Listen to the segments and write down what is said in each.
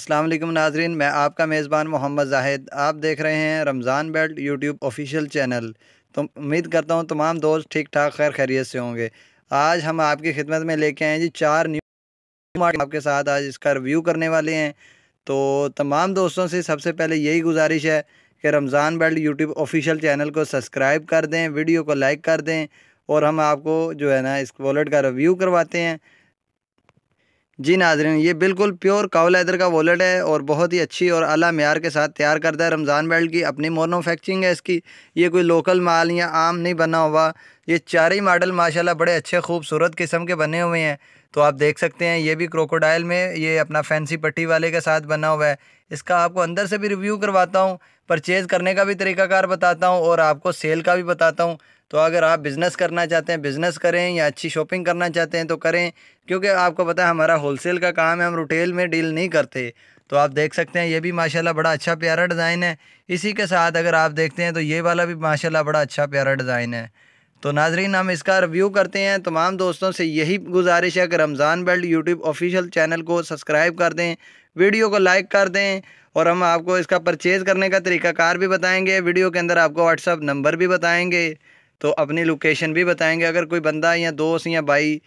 अल्लाम नाजरीन मैं आपका मेज़बान मोहम्मद जाहिद आप देख रहे हैं Ramzan belt YouTube official channel तो उम्मीद करता हूँ तमाम दोस्त ठीक ठाक खैर खैरियत से होंगे आज हम आपकी खिदमत में लेके आए हैं जी चार न्यू मार्केट आपके साथ आज इसका रिव्यू करने वाले हैं तो तमाम दोस्तों से सबसे पहले यही गुजारिश है कि Ramzan belt YouTube official channel को सब्सक्राइब कर दें वीडियो को लाइक कर दें और हम आपको जो है ना इस वॉलेट का रिव्यू करवाते हैं जी नाजरीन ये बिल्कुल प्योर काव लेदर का वॉलेट है और बहुत ही अच्छी और अला मैार के साथ तैयार करता है रमज़ान बेल्ट की अपनी मोनोफैक्चरिंग है इसकी ये कोई लोकल माल या आम नहीं बना हुआ ये चार ही मॉडल माशाल्लाह बड़े अच्छे खूबसूरत किस्म के बने हुए हैं तो आप देख सकते हैं ये भी क्रोकोडाइल में ये अपना फैंसी पट्टी वाले के साथ बना हुआ है इसका आपको अंदर से भी रिव्यू करवाता हूँ परचेज़ करने का भी तरीकाकार बताता हूँ और आपको सेल का भी बताता हूँ तो अगर आप बिज़नेस करना चाहते हैं बिज़नेस करें या अच्छी शॉपिंग करना चाहते हैं तो करें क्योंकि आपको पता है हमारा होलसेल का काम है हम रिटेल में डील नहीं करते तो आप देख सकते हैं ये भी माशाल्लाह बड़ा अच्छा प्यारा डिज़ाइन है इसी के साथ अगर आप देखते हैं तो ये वाला भी माशाल्लाह बड़ा अच्छा प्यारा डिज़ाइन है तो नाजरीन हम इसका रिव्यू करते हैं तमाम दोस्तों से यही गुजारिश है कि Ramzan belt YouTube official channel को सब्सक्राइब कर दें वीडियो को लाइक कर दें और हम आपको इसका परचेज़ करने का तरीकाकार भी बताएंगे वीडियो के अंदर आपको व्हाट्सअप नंबर भी बताएंगे तो अपनी लोकेशन भी बताएंगे अगर कोई बंदा या दोस्त या भाई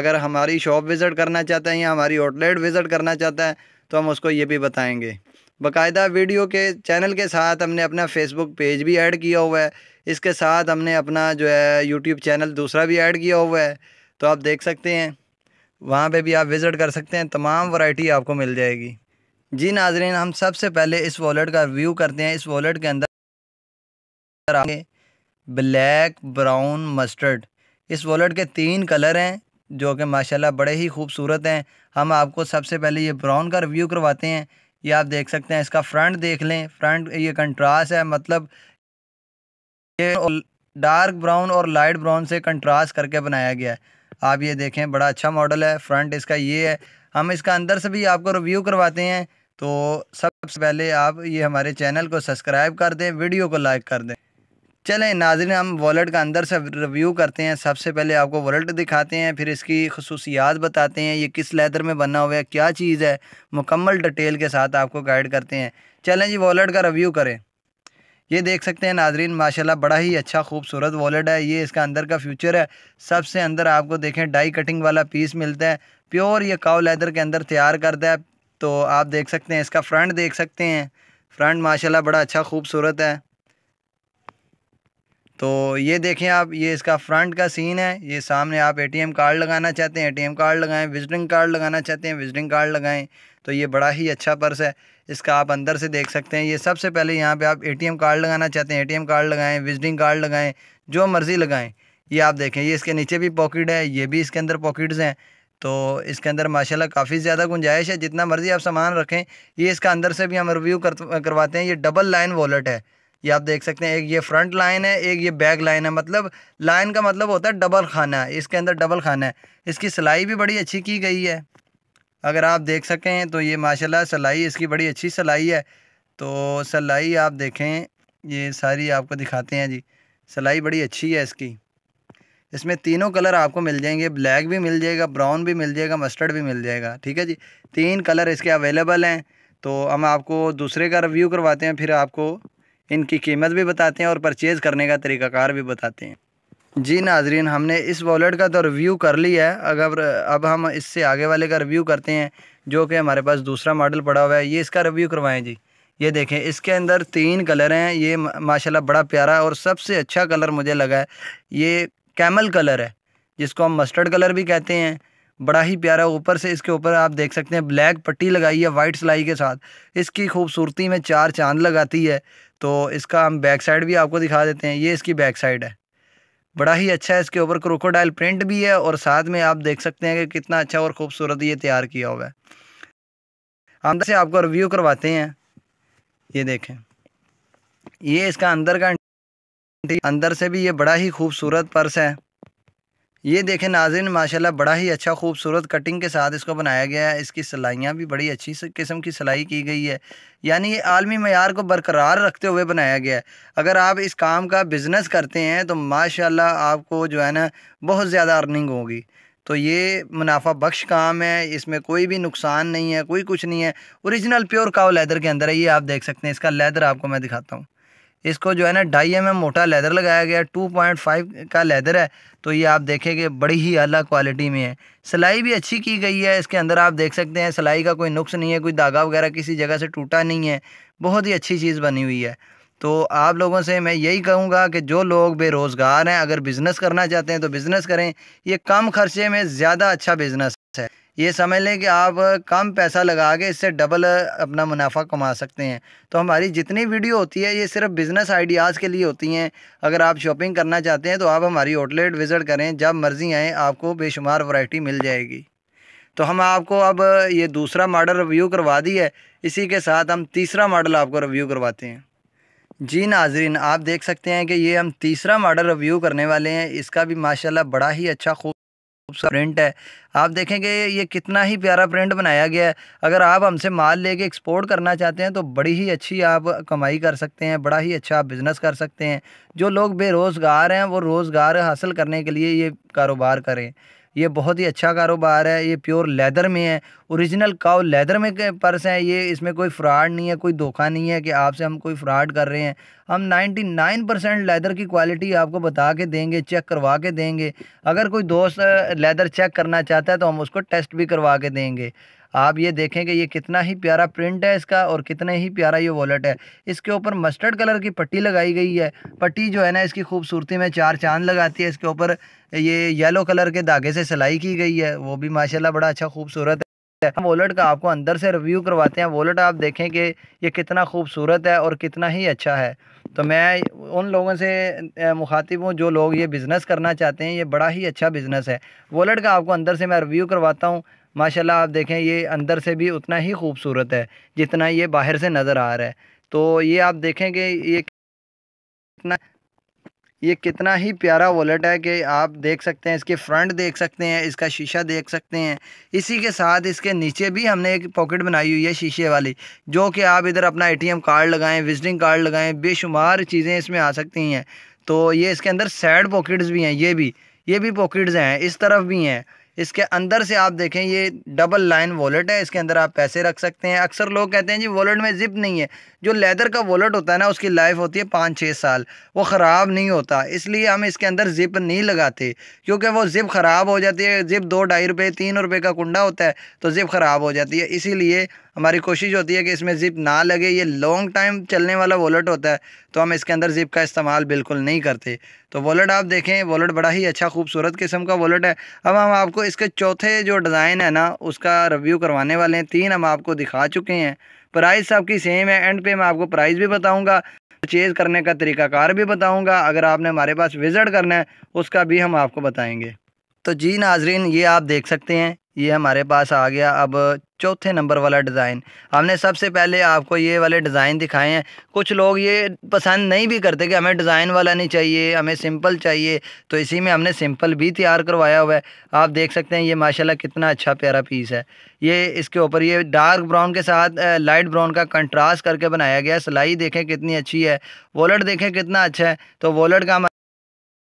अगर हमारी शॉप विज़िट करना चाहता है या हमारी आउटलेट विज़िट करना चाहता है तो हम उसको ये भी बताएँगे बाकायदा वीडियो के चैनल के साथ हमने अपना फेसबुक पेज भी ऐड किया हुआ है इसके साथ हमने अपना जो है यूट्यूब चैनल दूसरा भी ऐड किया हुआ है तो आप देख सकते हैं वहाँ पे भी आप विज़िट कर सकते हैं तमाम वैरायटी आपको मिल जाएगी जी नाजरीन हम सबसे पहले इस वॉलेट का रिव्यू करते हैं इस वॉलेट के अंदर आगे ब्लैक ब्राउन मस्टर्ड इस वॉलेट के तीन कलर हैं जो कि माशाल्लाह बड़े ही खूबसूरत हैं हम आपको सबसे पहले ये ब्राउन का रिव्यू करवाते हैं ये आप देख सकते हैं इसका फ्रंट देख लें फ्रंट ये कंट्रास्ट है मतलब ये डार्क ब्राउन और लाइट ब्राउन से कंट्रास्ट करके बनाया गया है आप ये देखें बड़ा अच्छा मॉडल है फ्रंट इसका ये है हम इसका अंदर से भी आपको रिव्यू करवाते हैं तो सबसे पहले आप ये हमारे चैनल को सब्सक्राइब कर दें वीडियो को लाइक कर दें चलें नाजिन हम वॉलेट का अंदर से रिव्यू करते हैं सबसे पहले आपको वॉलेट दिखाते हैं फिर इसकी खसूसियात बताते हैं ये किस लेदर में बना हुआ है क्या चीज़ है मुकम्मल डिटेल के साथ आपको गाइड करते हैं चलें जी वॉलेट का रिव्यू करें ये देख सकते हैं नाजरीन माशाल्लाह बड़ा ही अच्छा खूबसूरत वॉलेट है ये इसका अंदर का फ्यूचर है सबसे अंदर आपको देखें डाई कटिंग वाला पीस मिलता है प्योर ये काउ लेदर के अंदर तैयार करता है तो आप देख सकते हैं इसका फ्रंट देख सकते हैं फ्रंट माशाल्लाह बड़ा अच्छा खूबसूरत है तो ये देखें आप ये इसका फ्रंट का सीन है ये सामने आप एटीएम कार्ड लगाना चाहते हैं एटीएम कार्ड लगाएं विजिटिंग कार्ड लगाना चाहते हैं विजिटिंग कार्ड लगाएं तो ये बड़ा ही अच्छा पर्स है इसका आप अंदर से देख सकते हैं ये सबसे पहले यहाँ पे आप एटीएम कार्ड लगाना चाहते हैं एटीएम कार्ड लगाएं विजिटिंग कार्ड लगाएं जो मर्ज़ी लगाएँ ये आप देखें ये इसके नीचे भी पॉकेट है ये भी इसके अंदर पॉकेट्स हैं तो इसके अंदर माशाला काफ़ी ज़्यादा गुंजाइश है जितना मर्ज़ी आप सामान रखें ये इसका अंदर से भी हम रिव्यू करवाते हैं ये डबल लाइन वॉलेट है ये आप देख सकते हैं एक ये फ्रंट लाइन है एक ये बैक लाइन है मतलब लाइन का मतलब होता है डबल खाना है इसके अंदर डबल खाना है इसकी सिलाई भी बड़ी अच्छी की गई है अगर आप देख सकें तो ये माशाल्लाह सिलाई इसकी बड़ी अच्छी सिलाई है तो सिलाई आप देखें ये सारी आपको दिखाते हैं जी सिलाई बड़ी अच्छी है इसकी इसमें तीनों कलर आपको मिल जाएंगे ब्लैक भी मिल जाएगा ब्राउन भी मिल जाएगा मस्टर्ड भी मिल जाएगा ठीक है जी तीन कलर इसके अवेलेबल हैं तो हम आपको दूसरे का रिव्यू करवाते हैं फिर आपको इनकी कीमत भी बताते हैं और परचेज़ करने का तरीकाकार भी बताते हैं जी नाजरीन हमने इस वॉलेट का तो रिव्यू कर लिया है अगर अब हम इससे आगे वाले का रिव्यू करते हैं जो कि हमारे पास दूसरा मॉडल पड़ा हुआ है ये इसका रिव्यू करवाएं जी ये देखें इसके अंदर तीन कलर हैं ये माशाल्लाह बड़ा प्यारा और सबसे अच्छा कलर मुझे लगा है ये कैमल कलर है जिसको हम मस्टर्ड कलर भी कहते हैं बड़ा ही प्यारा ऊपर से इसके ऊपर आप देख सकते हैं ब्लैक पट्टी लगाई है वाइट सिलाई के साथ इसकी खूबसूरती में चार चांद लगाती है तो इसका हम बैक साइड भी आपको दिखा देते हैं ये इसकी बैक साइड है बड़ा ही अच्छा है इसके ऊपर क्रोकोडाइल प्रिंट भी है और साथ में आप देख सकते हैं कि कितना अच्छा और ख़ूबसूरत ये तैयार किया हुआ है हम से आपको रिव्यू करवाते हैं ये देखें ये इसका अंदर का अंदर से भी ये बड़ा ही खूबसूरत पर्स है ये देखें नाजिन माशाल्लाह बड़ा ही अच्छा खूबसूरत कटिंग के साथ इसको बनाया गया है इसकी सिलाइयाँ भी बड़ी अच्छी किस्म की सिलाई की गई है यानी ये आलमी मैार को बरकरार रखते हुए बनाया गया है अगर आप इस काम का बिज़नेस करते हैं तो माशाल्लाह आपको जो है ना बहुत ज़्यादा अर्निंग होगी तो ये मुनाफा बख्श काम है इसमें कोई भी नुकसान नहीं है कोई कुछ नहीं है औरिजिनल प्योर काव लेदर के अंदर है ये आप देख सकते हैं इसका लेदर आपको मैं दिखाता हूँ इसको जो है ना ढाई एम मोटा लेदर लगाया गया टू पॉइंट फाइव का लेदर है तो ये आप देखेंगे बड़ी ही अला क्वालिटी में है सिलाई भी अच्छी की गई है इसके अंदर आप देख सकते हैं सिलाई का कोई नुक्स नहीं है कोई धागा वगैरह किसी जगह से टूटा नहीं है बहुत ही अच्छी चीज़ बनी हुई है तो आप लोगों से मैं यही कहूँगा कि जो लोग बेरोज़गार हैं अगर बिज़नेस करना चाहते हैं तो बिज़नेस करें ये कम खर्चे में ज़्यादा अच्छा बिज़नेस है ये समझ लें कि आप कम पैसा लगा के इससे डबल अपना मुनाफा कमा सकते हैं तो हमारी जितनी वीडियो होती है ये सिर्फ बिज़नेस आइडियाज़ के लिए होती हैं अगर आप शॉपिंग करना चाहते हैं तो आप हमारी आउटलेट विज़िट करें जब मर्ज़ी आएँ आपको बेशुमार वैरायटी मिल जाएगी तो हम आपको अब ये दूसरा मॉडल रिव्यू करवा दी है इसी के साथ हम तीसरा मॉडल आपको रिव्यू करवाते हैं जी नाजरीन आप देख सकते हैं कि ये हम तीसरा मॉडल रिव्यू करने वाले हैं इसका भी माशाल्लाह बड़ा ही अच्छा खूब खूबसूरत प्रिंट है आप देखेंगे ये कितना ही प्यारा प्रिंट बनाया गया है अगर आप हमसे माल लेके एक्सपोर्ट करना चाहते हैं तो बड़ी ही अच्छी आप कमाई कर सकते हैं बड़ा ही अच्छा आप बिज़नेस कर सकते हैं जो लोग बेरोज़गार हैं वो रोज़गार हासिल करने के लिए ये कारोबार करें ये बहुत ही अच्छा कारोबार है ये प्योर लेदर में है ओरिजिनल काओ लेदर में के पर्स हैं ये इसमें कोई फ्रॉड नहीं है कोई धोखा नहीं है कि आपसे हम कोई फ्रॉड कर रहे हैं हम 99 परसेंट लेदर की क्वालिटी आपको बता के देंगे चेक करवा के देंगे अगर कोई दोस्त लेदर चेक करना चाहता है तो हम उसको टेस्ट भी करवा के देंगे आप ये देखें कि ये कितना ही प्यारा प्रिंट है इसका और कितने ही प्यारा ये वॉलेट है इसके ऊपर मस्टर्ड कलर की पट्टी लगाई गई है पट्टी जो है ना इसकी खूबसूरती में चार चांद लगाती है इसके ऊपर ये येलो कलर के धागे से सिलाई की गई है वो भी माशाल्लाह बड़ा अच्छा खूबसूरत है है हम वॉलेट का आपको अंदर से रिव्यू करवाते हैं वॉलेट आप देखें कि ये कितना खूबसूरत है और कितना ही अच्छा है तो मैं उन लोगों से मुखातिब हूँ जो लोग ये बिज़नेस करना चाहते हैं ये बड़ा ही अच्छा बिज़नेस है वॉलेट का आपको अंदर से मैं रिव्यू करवाता हूँ माशाल्लाह आप देखें ये अंदर से भी उतना ही खूबसूरत है जितना ये बाहर से नज़र आ रहा है तो ये आप देखें कि ये कितना ये कितना ही प्यारा वॉलेट है कि आप देख सकते हैं इसके फ्रंट देख सकते हैं इसका शीशा देख सकते हैं इसी के साथ इसके नीचे भी हमने एक पॉकेट बनाई हुई है शीशे वाली जो कि आप इधर अपना एटीएम कार्ड लगाएं विजिटिंग कार्ड लगाएं बेशुमार चीज़ें इसमें आ सकती हैं तो ये इसके अंदर सैड पॉकेट्स भी हैं ये भी ये भी पॉकेट्स हैं इस तरफ भी हैं इसके अंदर से आप देखें ये डबल लाइन वॉलेट है इसके अंदर आप पैसे रख सकते हैं अक्सर लोग कहते हैं जी वॉलेट में ज़िप नहीं है जो लेदर का वॉलेट होता है ना उसकी लाइफ होती है पाँच छः साल वो ख़राब नहीं होता इसलिए हम इसके अंदर ज़िप नहीं लगाते क्योंकि वो ज़िप ख़राब हो जाती है ज़िप दो ढाई रुपये तीन रुपये का कुंडा होता है तो ज़िप ख़राब हो जाती है इसीलिए हमारी कोशिश होती है कि इसमें ज़िप ना लगे ये लॉन्ग टाइम चलने वाला वॉलेट होता है तो हम इसके अंदर ज़िप का इस्तेमाल बिल्कुल नहीं करते तो वॉलेट आप देखें वॉलेट बड़ा ही अच्छा खूबसूरत किस्म का वॉलेट है अब हम आपको आपको इसके चौथे जो डिज़ाइन है ना उसका रिव्यू करवाने वाले हैं तीन हम आपको दिखा चुके हैं प्राइस आपकी सेम है एंड पे मैं आपको प्राइस भी बताऊंगा परचेज़ करने का तरीकाकार भी बताऊंगा अगर आपने हमारे पास विज़िट करना है उसका भी हम आपको बताएंगे तो जी नाजरीन ये आप देख सकते हैं ये हमारे पास आ गया अब चौथे नंबर वाला डिज़ाइन हमने सबसे पहले आपको ये वाले डिज़ाइन दिखाए हैं कुछ लोग ये पसंद नहीं भी करते कि हमें डिज़ाइन वाला नहीं चाहिए हमें सिंपल चाहिए तो इसी में हमने सिंपल भी तैयार करवाया हुआ है आप देख सकते हैं ये माशाल्लाह कितना अच्छा प्यारा पीस है ये इसके ऊपर ये डार्क ब्राउन के साथ लाइट ब्राउन का कंट्रास्ट करके बनाया गया सिलाई देखें कितनी अच्छी है वॉलेट देखें कितना अच्छा है तो वॉलेट का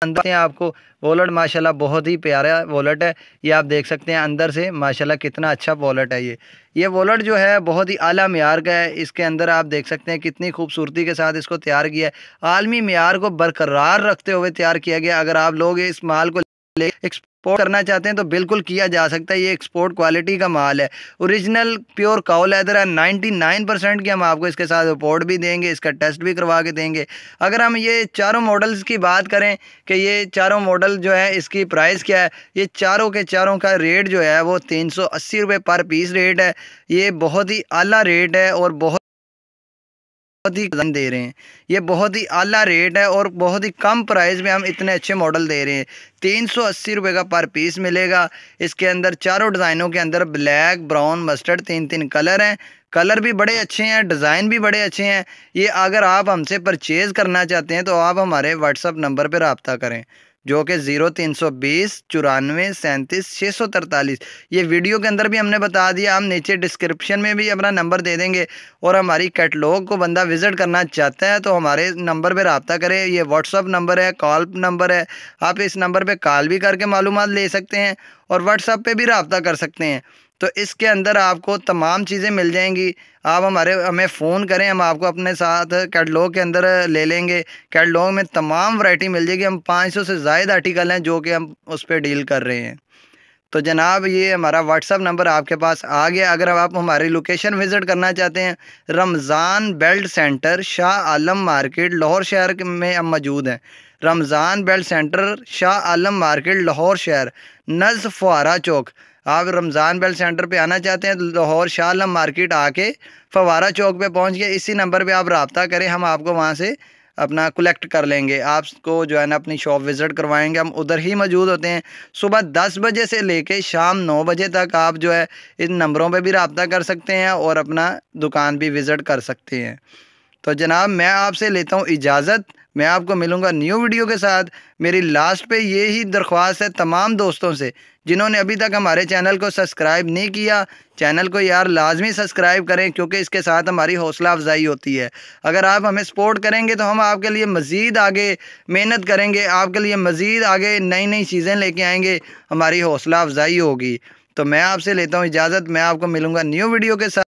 अंदर से आपको वॉलेट माशाल्लाह बहुत ही प्यारा वॉलेट है ये आप देख सकते हैं अंदर से माशाल्लाह कितना अच्छा वॉलेट है ये ये वॉलेट जो है बहुत ही आला मैार का है इसके अंदर आप देख सकते हैं कितनी खूबसूरती के साथ इसको तैयार किया है आलमी मैार को बरकरार रखते हुए तैयार किया गया अगर आप लोग इस माल को एक्सपोर्ट करना चाहते हैं तो बिल्कुल किया जा सकता है ये एक्सपोर्ट क्वालिटी का माल है ओरिजिनल प्योर काउ लेदर है 99 परसेंट की हम आपको इसके साथ रिपोर्ट भी देंगे इसका टेस्ट भी करवा के देंगे अगर हम ये चारों मॉडल्स की बात करें कि ये चारों मॉडल जो है इसकी प्राइस क्या है ये चारों के चारों का रेट जो है वो तीन सौ पर पीस रेट है ये बहुत ही अला रेट है और बहुत बहुत ही दे रहे हैं ये बहुत ही आला रेट है और बहुत ही कम प्राइस में हम इतने अच्छे मॉडल दे रहे हैं तीन सौ अस्सी रुपये का पर पीस मिलेगा इसके अंदर चारों डिज़ाइनों के अंदर ब्लैक ब्राउन मस्टर्ड तीन तीन कलर हैं कलर भी बड़े अच्छे हैं डिज़ाइन भी बड़े अच्छे हैं ये अगर आप हमसे परचेज़ करना चाहते हैं तो आप हमारे व्हाट्सअप नंबर पर रबता करें जो कि ज़ीरो तीन सौ बीस चौरानवे सैंतीस छः सौ तरतालीस ये वीडियो के अंदर भी हमने बता दिया हम नीचे डिस्क्रिप्शन में भी अपना नंबर दे देंगे और हमारी कैटलॉग को बंदा विज़िट करना चाहता है तो हमारे नंबर पर रबता करें ये व्हाट्सअप नंबर है कॉल नंबर है आप इस नंबर पर कॉल भी करके मालूम ले सकते हैं और व्हाट्सअप पर भी रबता कर सकते हैं तो इसके अंदर आपको तमाम चीज़ें मिल जाएंगी आप हमारे हमें फ़ोन करें हम आपको अपने साथ कैटलॉग के अंदर ले लेंगे कैटलॉग में तमाम वैरायटी मिल जाएगी हम 500 से जायद आर्टिकल हैं जो कि हम उस पर डील कर रहे हैं तो जनाब ये हमारा व्हाट्सअप नंबर आपके पास आ गया अगर आप हमारी लोकेशन विज़िट करना चाहते हैं Ramzan belt centre Shah Alam market Lahore शहर में हम मौजूद हैं Ramzan belt centre Shah Alam market Lahore शहर नज़ फुहारा चौक आप रमज़ान बेल सेंटर पे आना चाहते हैं तो लाहौर शाहलम मार्केट आके फवारा चौक पे पहुंच के इसी नंबर पे आप रबता करें हम आपको वहाँ से अपना कलेक्ट कर लेंगे आपको जो है ना अपनी शॉप विज़िट करवाएंगे हम उधर ही मौजूद होते हैं सुबह दस बजे से लेके शाम नौ बजे तक आप जो है इन नंबरों पे भी रबता कर सकते हैं और अपना दुकान भी विज़िट कर सकते हैं तो जनाब मैं आपसे लेता हूँ इजाज़त मैं आपको मिलूँगा न्यू वीडियो के साथ मेरी लास्ट पे ये ही दरख्वास्त है तमाम दोस्तों से जिन्होंने अभी तक हमारे चैनल को सब्सक्राइब नहीं किया चैनल को यार लाजमी सब्सक्राइब करें क्योंकि इसके साथ हमारी हौसला अफजाई होती है अगर आप हमें सपोर्ट करेंगे तो हम आपके लिए मज़ीद आगे मेहनत करेंगे आपके लिए मज़ीद आगे नई नई चीज़ें लेके आएंगे हमारी हौसला अफजाई होगी तो मैं आपसे लेता हूँ इजाज़त मैं आपको मिलूँगा न्यू वीडियो के साथ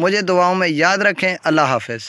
मुझे दुआओं में याद रखें अल्लाह हाफिज़